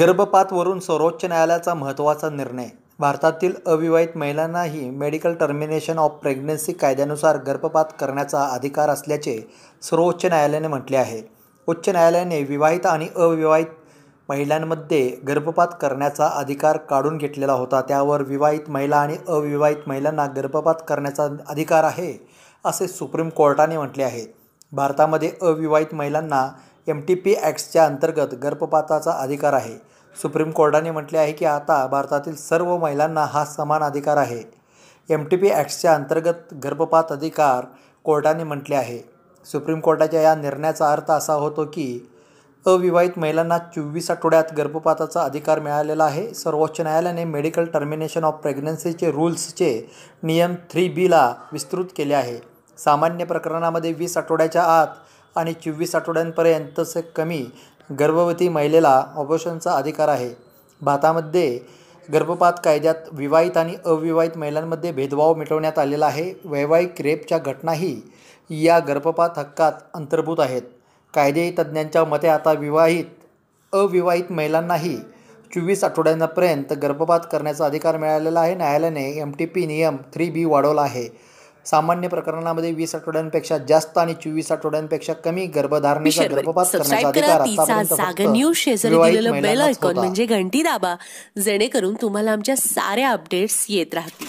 गर्भपातवरून सर्वोच्च न्यायालयाचा महत्त्वाचा निर्णय भारतातील अविवाहित महिलांनाही मेडिकल टर्मिनेशन ऑफ प्रेग्नन्सी कायद्यानुसार गर्भपात करण्याचा अधिकार असल्याचे सर्वोच्च न्यायालयाने म्हटले आहे उच्च न्यायालयाने विवाहित आणि अविवाहित महिलांमध्ये गर्भपात करण्याचा अधिकार काढून घेतलेला होता त्यावर विवाहित महिला आणि अविवाहित महिलांना गर्भपात करण्याचा अधिकार आहे असे सुप्रीम कोर्टाने म्हटले आहे भारतामध्ये अविवाहित महिलांना एम टी पी ॲक्सच्या अंतर्गत गर्भपाताचा अधिकार आहे सुप्रीम कोर्टाने म्हटले आहे की आता भारतातील सर्व महिलांना हा समान अधिकार आहे एम टी पी ॲक्सच्या अंतर्गत गर्भपात अधिकार कोर्टाने म्हटले आहे सुप्रीम कोर्टाच्या या निर्णयाचा अर्थ असा होतो की अविवाहित महिलांना चोवीस आठवड्यात गर्भपाताचा अधिकार मिळालेला आहे सर्वोच्च न्यायालयाने मेडिकल टर्मिनेशन ऑफ प्रेग्नन्सीचे रूल्सचे नियम थ्री बीला विस्तृत केले आहे सामान्य प्रकरणामध्ये वीस आठवड्याच्या आत आणि चोवीस आठवड्यांपर्यंतसे कमी गर्भवती महिलेला ऑपरेशनचा अधिकार आहे भारतामध्ये गर्भपात कायद्यात विवाहित आणि अविवाहित महिलांमध्ये भेदभाव मिटवण्यात आलेला आहे वैवाहिक रेपच्या घटनाही या गर्भपात हक्कात अंतर्भूत आहेत कायदे तज्ज्ञांच्या मते आता विवाहित अविवाहित महिलांनाही चोवीस आठवड्यांपर्यंत गर्भपात करण्याचा अधिकार मिळालेला आहे न्यायालयाने एम टी पी नियम थ्री बी वाढवला आहे सामान्य प्रकरणामध्ये वीस आठवड्यांपेक्षा जास्त आणि चोवीस आठवड्यांपेक्षा कमी गर्भधारणेचा गर्भपात करण्याचा अधिकार म्हणजे घंटी दाबा जेणेकरून तुम्हाला आमच्या साऱ्या अपडेट्स येत राहतील